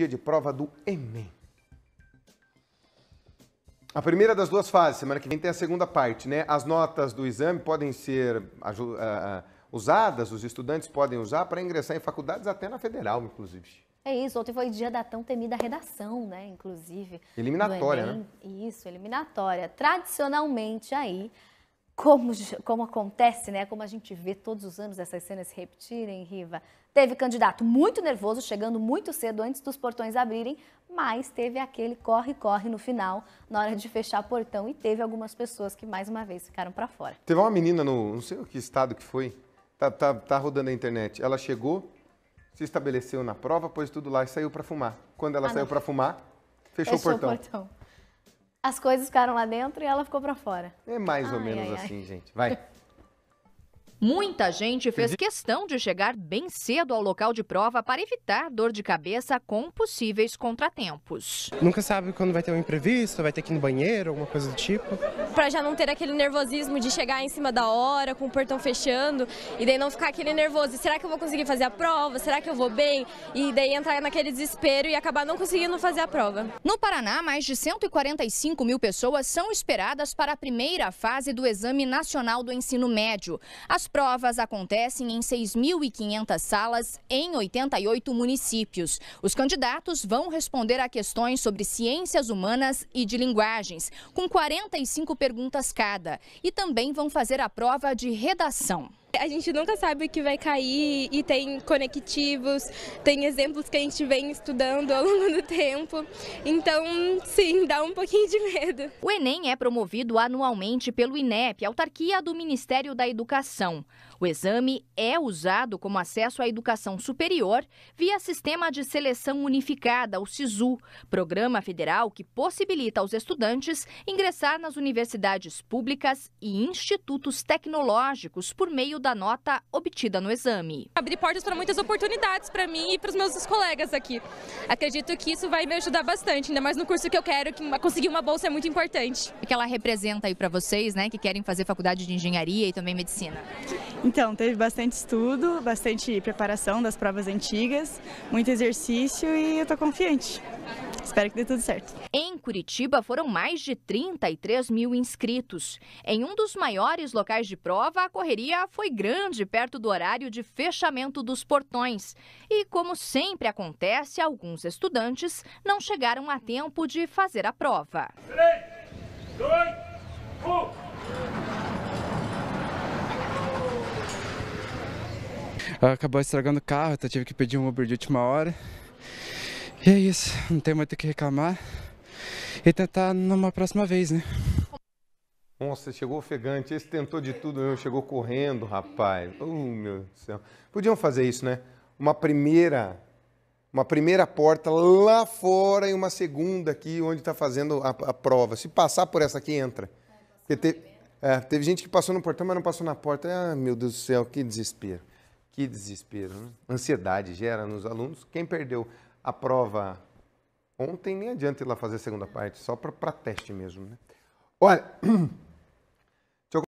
dia de prova do Enem. A primeira das duas fases, semana que vem tem a segunda parte, né? As notas do exame podem ser uh, usadas, os estudantes podem usar para ingressar em faculdades, até na federal, inclusive. É isso, ontem foi dia da tão temida redação, né? Inclusive. Eliminatória, né? Isso, eliminatória. Tradicionalmente aí, como, como acontece, né? Como a gente vê todos os anos essas cenas se repetirem, Riva, Teve candidato muito nervoso, chegando muito cedo antes dos portões abrirem, mas teve aquele corre-corre no final, na hora de fechar o portão, e teve algumas pessoas que mais uma vez ficaram para fora. Teve uma menina no, não sei o que estado que foi, tá, tá, tá rodando a internet. Ela chegou, se estabeleceu na prova, pôs tudo lá e saiu para fumar. Quando ela ah, saiu para fumar, fechou, fechou o portão. portão. As coisas ficaram lá dentro e ela ficou para fora. É mais ai, ou menos ai, assim, ai. gente. Vai. Muita gente fez questão de chegar bem cedo ao local de prova para evitar dor de cabeça com possíveis contratempos. Nunca sabe quando vai ter um imprevisto, vai ter que ir no banheiro, alguma coisa do tipo. Para já não ter aquele nervosismo de chegar em cima da hora, com o portão fechando, e daí não ficar aquele nervoso, será que eu vou conseguir fazer a prova? Será que eu vou bem? E daí entrar naquele desespero e acabar não conseguindo fazer a prova. No Paraná, mais de 145 mil pessoas são esperadas para a primeira fase do Exame Nacional do Ensino Médio. As provas acontecem em 6.500 salas em 88 municípios. Os candidatos vão responder a questões sobre ciências humanas e de linguagens, com 45 perguntas cada. E também vão fazer a prova de redação. A gente nunca sabe o que vai cair e tem conectivos, tem exemplos que a gente vem estudando ao longo do tempo. Então, sim, dá um pouquinho de medo. O Enem é promovido anualmente pelo INEP, autarquia do Ministério da Educação. O exame é usado como acesso à educação superior via Sistema de Seleção Unificada, o SISU, programa federal que possibilita aos estudantes ingressar nas universidades públicas e institutos tecnológicos por meio da nota obtida no exame. Abrir portas para muitas oportunidades para mim e para os meus colegas aqui. Acredito que isso vai me ajudar bastante, ainda mais no curso que eu quero, que conseguir uma bolsa é muito importante. O que ela representa aí para vocês, né, que querem fazer faculdade de engenharia e também medicina? Então, teve bastante estudo, bastante preparação das provas antigas, muito exercício e eu estou confiante. Espero que dê tudo certo. Em Curitiba foram mais de 33 mil inscritos. Em um dos maiores locais de prova, a correria foi grande perto do horário de fechamento dos portões. E como sempre acontece, alguns estudantes não chegaram a tempo de fazer a prova. 3, 2, 1. acabou estragando o carro, então tive que pedir um Uber de última hora. E é isso, não tem muito o que reclamar e tentar numa próxima vez, né? Nossa, chegou ofegante. Esse tentou de tudo, chegou correndo, rapaz. Oh, meu Deus do céu. Podiam fazer isso, né? Uma primeira, uma primeira porta lá fora e uma segunda aqui onde está fazendo a, a, prova. Se passar por essa aqui, entra. te, é, teve gente que passou no portão, mas não passou na porta. Ah, meu Deus do céu, que desespero. Que desespero. Né? Ansiedade gera nos alunos. Quem perdeu? a prova ontem, nem adianta ir lá fazer a segunda parte, só para teste mesmo. Né? Olha.